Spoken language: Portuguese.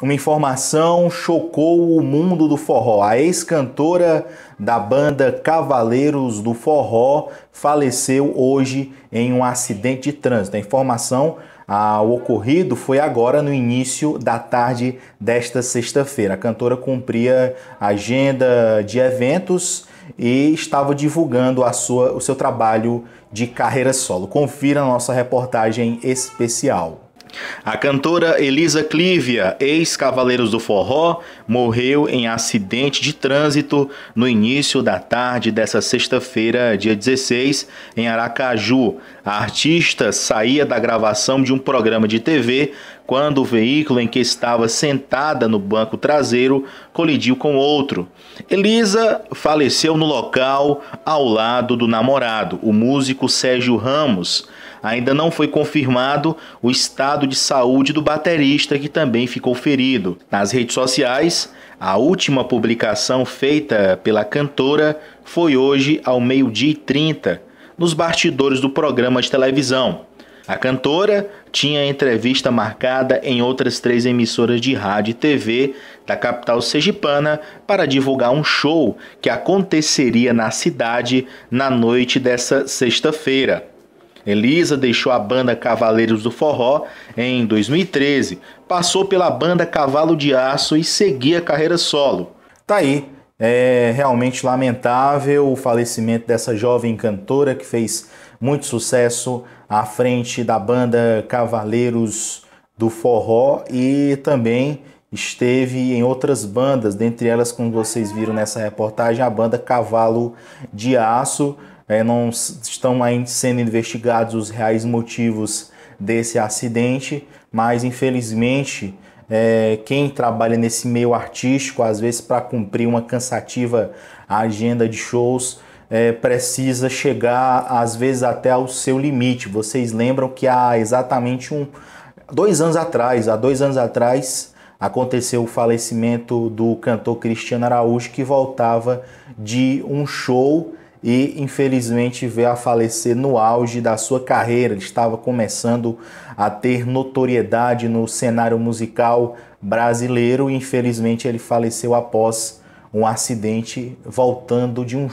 Uma informação chocou o mundo do forró. A ex-cantora da banda Cavaleiros do Forró faleceu hoje em um acidente de trânsito. A informação ao ocorrido foi agora no início da tarde desta sexta-feira. A cantora cumpria agenda de eventos e estava divulgando a sua, o seu trabalho de carreira solo. Confira a nossa reportagem especial. A cantora Elisa Clívia, ex-Cavaleiros do Forró, morreu em acidente de trânsito no início da tarde dessa sexta-feira, dia 16, em Aracaju. A artista saía da gravação de um programa de TV quando o veículo em que estava sentada no banco traseiro colidiu com outro. Elisa faleceu no local ao lado do namorado, o músico Sérgio Ramos. Ainda não foi confirmado o estado de saúde do baterista, que também ficou ferido. Nas redes sociais, a última publicação feita pela cantora foi hoje ao meio-dia e 30, nos bastidores do programa de televisão. A cantora tinha entrevista marcada em outras três emissoras de rádio e TV da capital sergipana para divulgar um show que aconteceria na cidade na noite dessa sexta-feira. Elisa deixou a banda Cavaleiros do Forró em 2013, passou pela banda Cavalo de Aço e seguia a carreira solo. Tá aí, é realmente lamentável o falecimento dessa jovem cantora que fez muito sucesso à frente da banda Cavaleiros do Forró e também esteve em outras bandas, dentre elas, como vocês viram nessa reportagem, a banda Cavalo de Aço. É, não estão ainda sendo investigados os reais motivos desse acidente, mas infelizmente é, quem trabalha nesse meio artístico, às vezes para cumprir uma cansativa agenda de shows, é, precisa chegar às vezes até ao seu limite. Vocês lembram que há exatamente um, dois anos atrás, há dois anos atrás, aconteceu o falecimento do cantor Cristiano Araújo que voltava de um show e infelizmente veio a falecer no auge da sua carreira. Ele estava começando a ter notoriedade no cenário musical brasileiro e infelizmente ele faleceu após um acidente voltando de um